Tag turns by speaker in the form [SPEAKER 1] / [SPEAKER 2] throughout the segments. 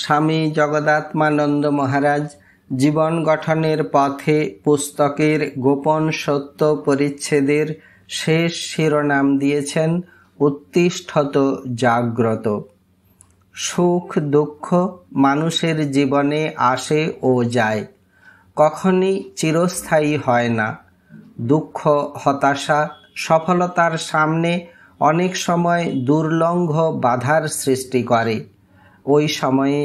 [SPEAKER 1] স্বামী জগদাত্মানন্দ মহারাজ জীবন গঠনের পথে পুস্তকের গোপন সত্য পরিচ্ছেদের শেষ শিরোনাম দিয়েছেন উত্তিষ্ঠত জাগ্রত সুখ দুঃখ মানুষের জীবনে আসে ও যায় কখনই চিরস্থায়ী হয় না দুঃখ হতাশা সফলতার সামনে অনেক সময় দুর্লঙ্ঘ বাধার সৃষ্টি করে ওই সময়ে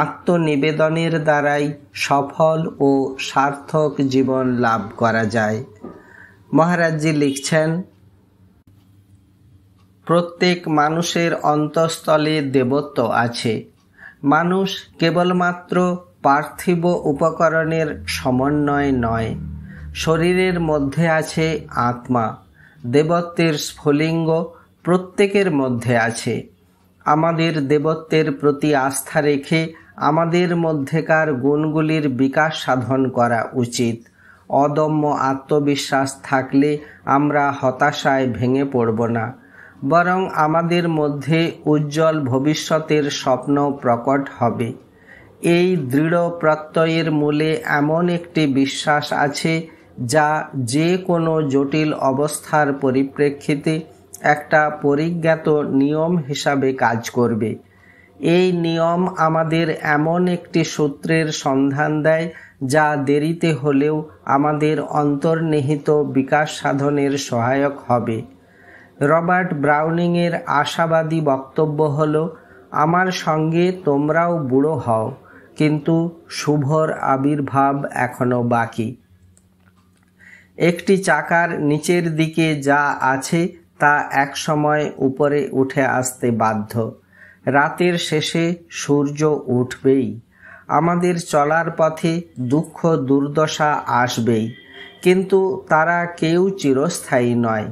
[SPEAKER 1] আত্মনিবেদনের দ্বারাই সফল ও সার্থক জীবন লাভ করা যায় মহারাজজি লিখছেন প্রত্যেক মানুষের অন্তঃস্থলে দেবত্ব আছে মানুষ কেবলমাত্র পার্থিব উপকরণের সমন্বয় নয় শরীরের মধ্যে আছে আত্মা দেবত্বের স্ফুলিঙ্গ প্রত্যেকের মধ্যে আছে আমাদের দেবত্বের প্রতি আস্থা রেখে আমাদের মধ্যেকার গুণগুলির বিকাশ সাধন করা উচিত অদম্য আত্মবিশ্বাস থাকলে আমরা হতাশায় ভেঙে পড়ব না বরং আমাদের মধ্যে উজ্জ্বল ভবিষ্যতের স্বপ্ন প্রকট হবে এই দৃঢ় প্রত্যয়ের মূলে এমন একটি বিশ্বাস আছে যা যে কোনো জটিল অবস্থার পরিপ্রেক্ষিতে একটা পরিজ্ঞাত নিয়ম হিসাবে কাজ করবে এই নিয়ম আমাদের এমন একটি সূত্রের সন্ধান দেয় যা দেরিতে হলেও আমাদের অন্তর্নিহিত বিকাশ সাধনের সহায়ক হবে রবার্ট ব্রাউনিংয়ের আশাবাদী বক্তব্য হল আমার সঙ্গে তোমরাও বুড়ো হও কিন্তু শুভর আবির্ভাব এখনও বাকি একটি চাকার নিচের দিকে যা আছে তা এক সময় উপরে উঠে আসতে বাধ্য রাতের শেষে সূর্য উঠবেই আমাদের চলার পথে দুঃখ দুর্দশা আসবেই কিন্তু তারা কেউ চিরস্থায়ী নয়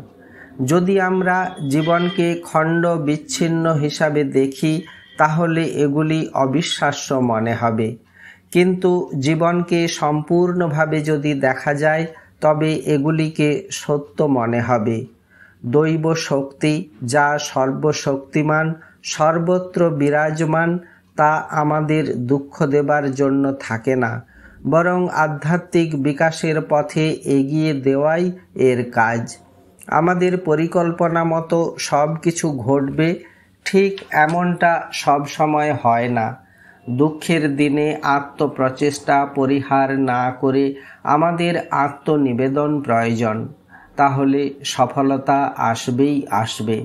[SPEAKER 1] যদি আমরা জীবনকে খণ্ড বিচ্ছিন্ন হিসাবে দেখি তাহলে এগুলি অবিশ্বাস্য মনে হবে কিন্তু জীবনকে সম্পূর্ণভাবে যদি দেখা যায় তবে এগুলিকে সত্য মনে হবে দৈব শক্তি যা সর্বশক্তিমান সর্বত্র বিরাজমান তা আমাদের দুঃখ দেবার জন্য থাকে না বরং আধ্যাত্মিক বিকাশের পথে এগিয়ে দেওয়াই এর কাজ আমাদের পরিকল্পনা মতো সব কিছু ঘটবে ঠিক এমনটা সব সময় হয় না দুঃখের দিনে আত্মপ্রচেষ্টা পরিহার না করে আমাদের আত্মনিবেদন প্রয়োজন তাহলে সফলতা আসবেই আসবে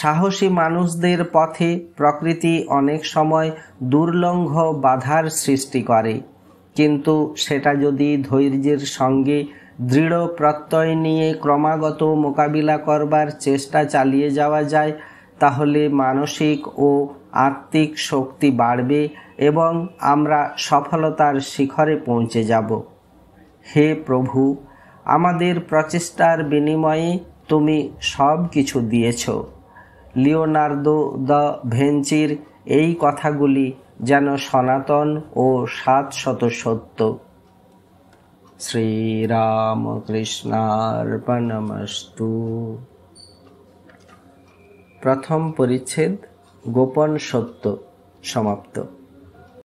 [SPEAKER 1] সাহসী মানুষদের পথে প্রকৃতি অনেক সময় দুর্লঙ্ঘ বাধার সৃষ্টি করে কিন্তু সেটা যদি ধৈর্যের সঙ্গে দৃঢ় প্রত্যয় নিয়ে ক্রমাগত মোকাবিলা করবার চেষ্টা চালিয়ে যাওয়া যায় তাহলে মানসিক ও আত্মিক শক্তি বাড়বে এবং আমরা সফলতার শিখরে পৌঁছে যাব হে প্রভু আমাদের প্রচেষ্টার বিনিময়ে তুমি সব কিছু দিয়েছ লিওনার্দো দ্য ভেঞ্চির এই কথাগুলি যেন সনাতন ও সাত শত সত্য শ্রীরামকৃষ্ণার্পণমস্তু প্রথম পরিচ্ছেদ গোপন সত্য সমাপ্ত